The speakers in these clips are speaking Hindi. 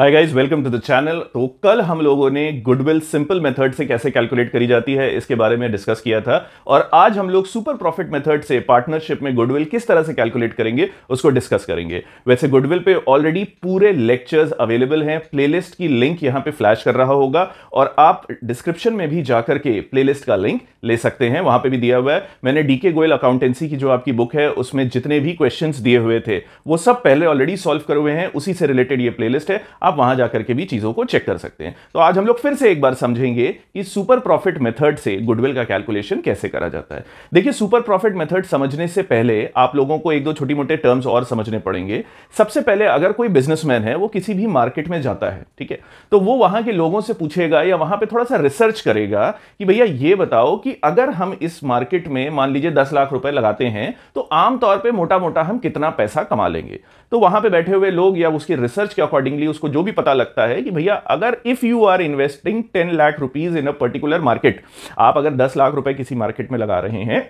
Hi guys welcome to the channel तो कल हम लोगों ने गुडविल सिंपल मेथड से कैसे कैलकुलेट करी जाती है इसके बारे में डिस्कस किया था और आज हम लोग सुपर प्रॉफिट मेथड से पार्टनरशिप में गुडविल किस तरह से कैलकुलेट करेंगे उसको डिस्कस करेंगे वैसे गुडविल पे ऑलरेडी पूरे लेक्चर्स अवेलेबल हैं प्लेलिस्ट की लिंक यहाँ पे फ्लैश कर रहा होगा और आप डिस्क्रिप्शन में भी जाकर के प्लेलिस्ट का लिंक ले सकते हैं वहां पर भी दिया हुआ है मैंने डीके गोयल अकाउंटेंसी की जो आपकी बुक है उसमें जितने भी क्वेश्चन दिए हुए थे वो सब पहले ऑलरेडी सॉल्व करे हुए हैं उसी से रिलेटेड ये प्लेलिस्ट है आप वहां जाकर के भी चीज़ों को चेक कर सकते हैं तो आज हम लोग फिर से एक बार समझेंगे कि सुपर प्रॉफिट मेथड से गुडविल का कैलकुलेशन कैसे करा जाता है देखिए सुपर प्रॉफिट मेथड समझने से पहले आप लोगों को एक दो छोटी मोटे टर्म्स और समझने पड़ेंगे सबसे पहले अगर कोई बिजनेसमैन है वो किसी भी मार्केट में जाता है ठीक है तो वो वहां के लोगों से पूछेगा या वहां पर थोड़ा सा रिसर्च करेगा कि भैया ये बताओ कि अगर हम इस मार्केट में मान लीजिए दस लाख रुपए लगाते हैं तो आमतौर पर मोटा मोटा हम कितना पैसा कमा लेंगे तो वहां पर बैठे हुए लोग या उसकी रिसर्च के अकॉर्डिंगली उसको जो भी पता लगता है कि भैया अगर if you are investing ten lakh rupees in a particular market आप अगर दस लाख रुपए किसी मार्केट में लगा रहे हैं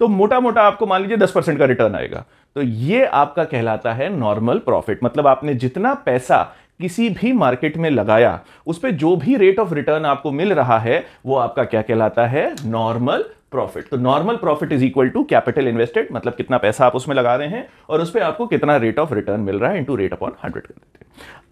तो मोटा मोटा आपको मान लीजिए दस परसेंट का रिटर्न आएगा तो ये आपका कहलाता है नॉर्मल प्रॉफिट मतलब आपने जितना पैसा किसी भी मार्केट में लगाया उस पर जो भी रेट ऑफ रिटर्न आपको मिल रहा है वो आपका क्या कहलाता है नॉर्मल प्रॉफिट तो normal profit is equal to capital invested मतलब कितना पैसा आप उसमें लगा रहे हैं और उस पर आपको कितना रेट ऑफ रिटर्न मिल रहा है इंटू रेट अपॉन हंड्रेड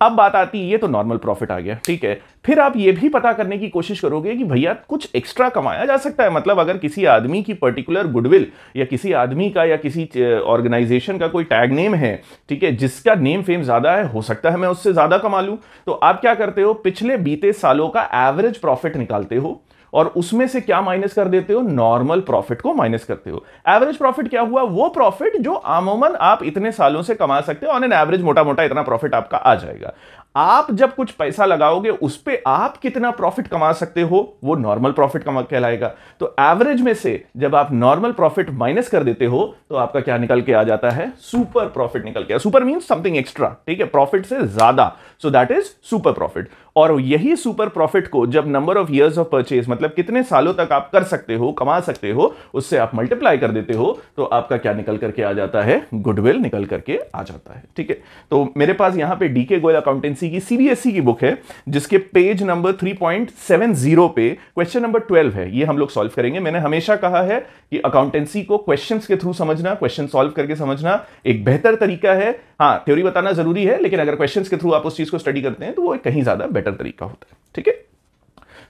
अब बात आती है ये तो नॉर्मल प्रॉफिट आ गया ठीक है फिर आप ये भी पता करने की कोशिश करोगे कि भैया कुछ एक्स्ट्रा कमाया जा सकता है मतलब अगर किसी आदमी की पर्टिकुलर गुडविल या किसी आदमी का या किसी ऑर्गेनाइजेशन का कोई टैग नेम है ठीक है जिसका नेम फेम ज़्यादा है हो सकता है मैं उससे ज़्यादा कमा लूँ तो आप क्या करते हो पिछले बीते सालों का एवरेज प्रॉफिट निकालते हो और उसमें से क्या माइनस कर देते हो नॉर्मल प्रॉफिट को माइनस करते हो एवरेज प्रॉफिट क्या हुआ वो प्रॉफिट जो आमूमन आप इतने सालों से कमा सकते हो ऑन एन एवरेज मोटा मोटा इतना प्रॉफिट आपका आ जाएगा आप जब कुछ पैसा लगाओगे उस पर आप कितना प्रॉफिट कमा सकते हो वो नॉर्मल प्रॉफिट कमा कहलाएगा तो एवरेज में से जब आप नॉर्मल प्रॉफिट माइनस कर देते हो तो आपका क्या निकल के आ जाता है सुपर प्रॉफिट निकल के सुपर मीन समथिंग एक्स्ट्रा ठीक है प्रॉफिट से ज्यादा so that is super profit और यही सुपर प्रॉफिट को जब number of years of purchase मतलब कितने सालों तक आप कर सकते हो कमा सकते हो उससे आप मल्टीप्लाई कर देते हो तो आपका क्या निकल करके आ जाता है गुडविल निकल करके आ जाता है ठीक है तो मेरे पास यहां पे डीके गोयल अकाउंटेंसी की सीबीएसई e की बुक है जिसके पेज नंबर 3.70 पे क्वेश्चन नंबर 12 है ये हम लोग सॉल्व करेंगे मैंने हमेशा कहा है कि अकाउंटेंसी को क्वेश्चन के थ्रू समझना क्वेश्चन सॉल्व करके समझना एक बेहतर तरीका है हाँ थ्योरी बताना जरूरी है लेकिन अगर क्वेश्चन के थ्रू आप उस चीज को स्टडी करते हैं तो वो कहीं ज्यादा बेटर बेटर तरीका होता है ठीक है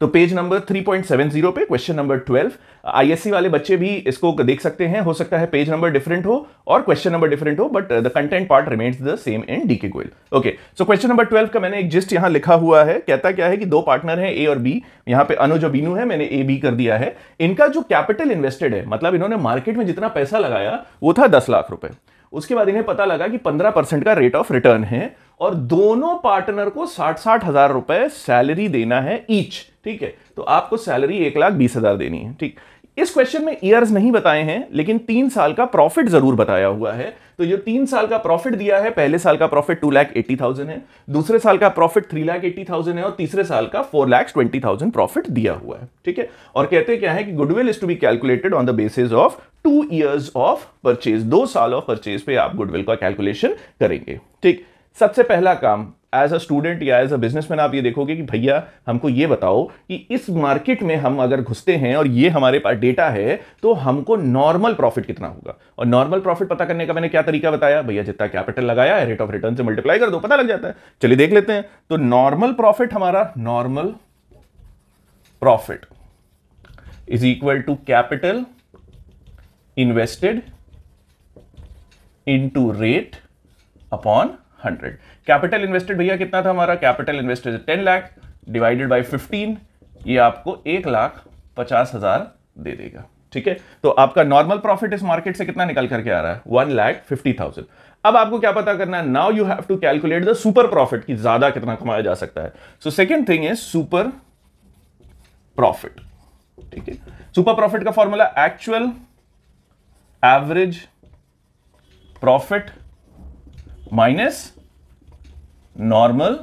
तो पेज नंबर 3.70 पे क्वेश्चन नंबर 12 आईएससी वाले बच्चे भी इसको देख सकते हैं हो सकता है पेज नंबर डिफरेंट हो और क्वेश्चन नंबर डिफरेंट हो but the content part remains the same in DK Goyal okay so question number 12 का मैंने एक जिस्ट यहां लिखा हुआ है कहता क्या है कि दो पार्टनर हैं ए और बी यहां पे अनुज और बीनू है मैंने ए बी कर दिया है इनका जो कैपिटल इन्वेस्टेड है मतलब इन्होंने मार्केट में जितना पैसा लगाया वो था दस लाख रुपए उसके बाद इन्हें पता लगा कि पंद्रह का रेट ऑफ रिटर्न है और दोनों पार्टनर को साठ साठ हजार रुपए सैलरी देना है ईच ठीक है तो आपको सैलरी एक लाख बीस हजार देनी है ठीक इस क्वेश्चन में ईयर्स नहीं बताए हैं लेकिन तीन साल का प्रॉफिट जरूर बताया हुआ है तो जो तीन साल का प्रॉफिट दिया है पहले साल का profit two lakh eighty thousand है दूसरे साल का profit three lakh eighty thousand है और तीसरे साल का four lakh twenty thousand profit दिया हुआ है ठीक है और कहते क्या है कि goodwill is to be calculated on the basis of two years of purchase दो साल ऑफ परचेज पे आप गुडविल का कैलकुलेशन करेंगे ठीक सबसे पहला काम एज अ स्टूडेंट या एज अ बिजनेसमैन आप ये देखोगे कि भैया हमको ये बताओ कि इस मार्केट में हम अगर घुसते हैं और ये हमारे पास डेटा है तो हमको नॉर्मल प्रॉफिट कितना होगा और नॉर्मल प्रॉफिट पता करने का मैंने क्या तरीका बताया भैया जितना कैपिटल लगाया रेट ऑफ रिटर्न से मल्टीप्लाई कर दो पता लग जाता है चलिए देख लेते हैं तो नॉर्मल प्रॉफिट हमारा normal profit is equal to capital invested to rate upon hundred capital invested भैया कितना था हमारा capital invested ten lakh divided by fifteen ये आपको एक लाख पचास हजार दे देगा ठीक है तो आपका नॉर्मल प्रॉफिट इस मार्केट से कितना निकल करके आ रहा है वन लाख फिफ्टी थाउजेंड अब आपको क्या पता करना है now you have to calculate the super profit कि ज्यादा कितना कमाया जा सकता है so second thing is super profit ठीक है सुपर प्रॉफिट का formula actual average profit minus normal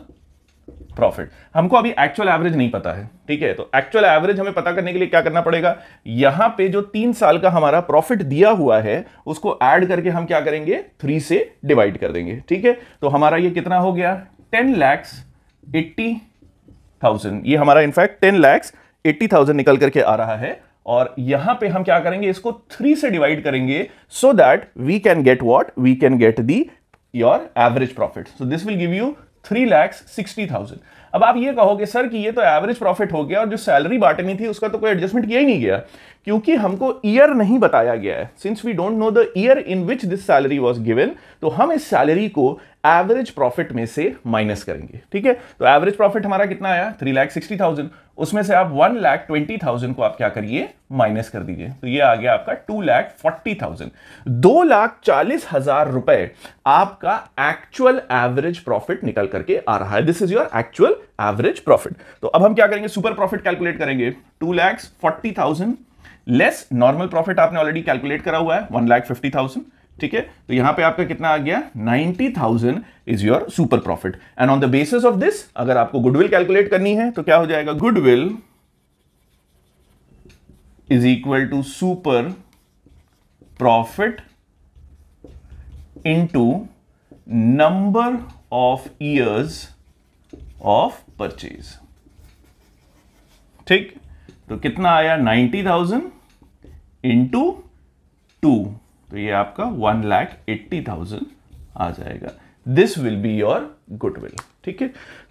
profit हमको अभी एक्चुअल एवरेज नहीं पता है ठीक है तो एक्चुअल एवरेज हमें पता करने के लिए क्या करना पड़ेगा यहां पे जो तीन साल का हमारा प्रॉफिट दिया हुआ है उसको ऐड करके हम क्या करेंगे थ्री से डिवाइड कर देंगे ठीक है तो हमारा ये कितना हो गया टेन लैक्स एट्टी थाउजेंड ये हमारा in fact ten lakhs eighty thousand निकल करके आ रहा है और यहां पे हम क्या करेंगे इसको थ्री से डिवाइड करेंगे so that we can get what we can get the your average profit. So this will give you three lakhs sixty thousand अब आप ये कहोगे सर कि ये तो एवरेज प्रॉफिट हो गया और जो सैलरी बांटनी थी उसका तो कोई एडजस्टमेंट किया ही नहीं गया क्योंकि हमको ईयर नहीं बताया गया है since we don't know the year in which this salary was given तो हम इस सैलरी को एवरेज प्रॉफिट में से माइनस करेंगे ठीक है तो एवरेज प्रॉफिट हमारा कितना आया थ्री लाख सिक्सटी थाउजेंड उसमें से आप वन लाख ट्वेंटी थाउजेंड को आप क्या करिए माइनस कर दीजिए तो ये आ गया आपका टू लाख फोर्टी थाउजेंड दो लाख चालीस हजार रुपए आपका एक्चुअल एवरेज प्रॉफिट निकल करके आ रहा है this is your actual average profit तो अब हम क्या करेंगे सुपर प्रॉफिट कैलकुलेट करेंगे two lakhs forty thousand less normal profit आपने ऑलरेडी कैलकुलेट करा हुआ है वन लैख फिफ्टी थाउजेंड ठीक है तो यहां पे आपका कितना आ गया 90,000 is your super profit and on the basis of this अगर आपको गुडविल कैलकुलेट करनी है तो क्या हो जाएगा goodwill is equal to super profit into number of years of purchase ठीक तो कितना आया 90,000 थाउजेंड इंटू टू तो ये आपका वन लैख एट्टी थाउजेंड आ जाएगा this will be your goodwill ठीक है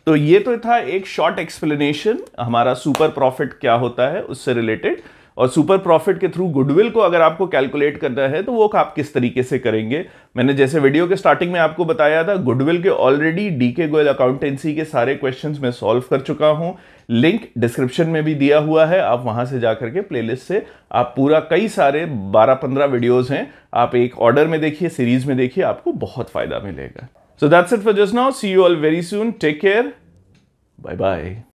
तो ये तो था एक शॉर्ट एक्सप्लेनेशन हमारा सुपर प्रॉफिट क्या होता है उससे रिलेटेड और सुपर प्रॉफिट के थ्रू गुडविल को अगर आपको कैलकुलेट करना है तो वो आप किस तरीके से करेंगे मैंने जैसे वीडियो के स्टार्टिंग में आपको बताया था गुडविल के ऑलरेडी डी के गोयल अकाउंटेंसी के सारे क्वेश्चंस मैं सॉल्व कर चुका हूं लिंक डिस्क्रिप्शन में भी दिया हुआ है आप वहां से जाकर के प्लेलिस्ट से आप पूरा कई सारे बारह पंद्रह वीडियोज हैं आप एक ऑर्डर में देखिए सीरीज में देखिए आपको बहुत फ़ायदा मिलेगा so that's it for just now see you all very soon take care bye bye